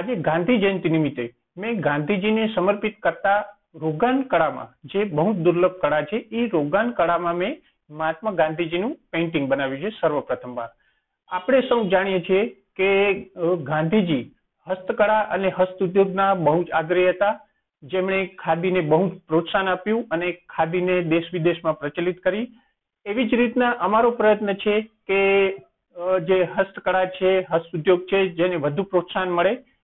આજે ગાંધી જયંતિ નિમિત્તે મેં ગાંધીજીને સમર્પિત કરતા રોગાન કળામાં જે બહુ દુર્લભ કળા છે એ રોગાન કળામાં મેં મહાત્મા ગાંધીજીનું પેઇન્ટિંગ બનાવ્યું છે સર્વપ્રથમવાર આપણે સૌ જાણીએ છીએ કે ગાંધીજી હસ્તકળા અને હસ્ત ઉદ્યોગના બહુ જ આગ્રહી હતા જેમણે ખાદીને બહુ જ પ્રોત્સાહન આપ્યું અને ખાદીને દેશ વિદેશમાં પ્રચલિત કરી એવી જ રીતના અમારો પ્રયત્ન છે કે જે હસ્તકળા છે હસ્ત ઉદ્યોગ છે જેને વધુ પ્રોત્સાહન મળે